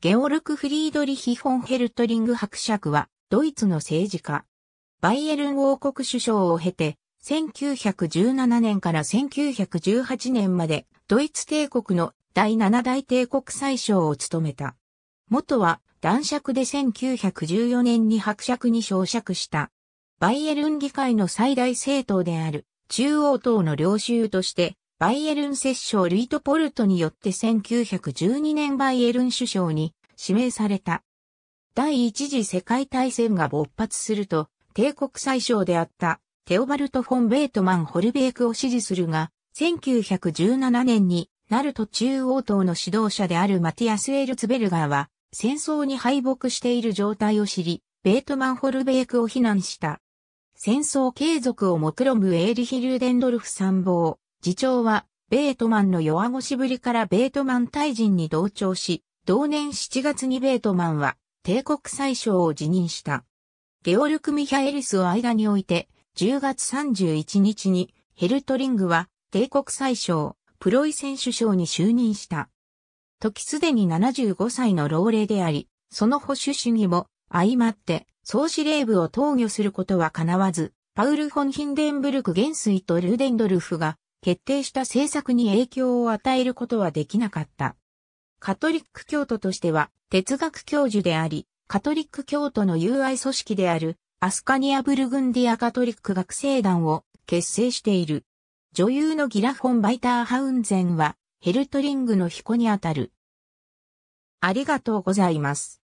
ゲオルク・フリードリヒ・フォンヘルトリング伯爵は、ドイツの政治家。バイエルン王国首相を経て、1917年から1918年まで、ドイツ帝国の第7大帝国宰相を務めた。元は、男爵で1914年に伯爵に昇爵した。バイエルン議会の最大政党である、中央党の領袖として、バイエルン摂政ルイトポルトによって1912年バイエルン首相に指名された。第一次世界大戦が勃発すると、帝国最小であったテオバルト・フォン・ベートマン・ホルベークを支持するが、1917年にナルト中央党の指導者であるマティアス・エルツベルガーは、戦争に敗北している状態を知り、ベートマン・ホルベークを非難した。戦争継続を目論むエーリヒ・ルーデンドルフ参謀、次長は、ベートマンの弱腰ぶりからベートマン大臣に同調し、同年7月にベートマンは、帝国宰相を辞任した。ゲオルク・ミヒャエリスを間に置いて、10月31日に、ヘルトリングは、帝国宰相、プロイセン首相に就任した。時すでに75歳の老齢であり、その保守主義も相まって総司令部を投御することは叶わず、パウル・フォン・ヒンデンブルク元帥とルーデンドルフが決定した政策に影響を与えることはできなかった。カトリック教徒としては哲学教授であり、カトリック教徒の友愛組織であるアスカニアブルグンディアカトリック学生団を結成している。女優のギラ・フォン・バイターハウンゼンはヘルトリングの彦にあたる。ありがとうございます。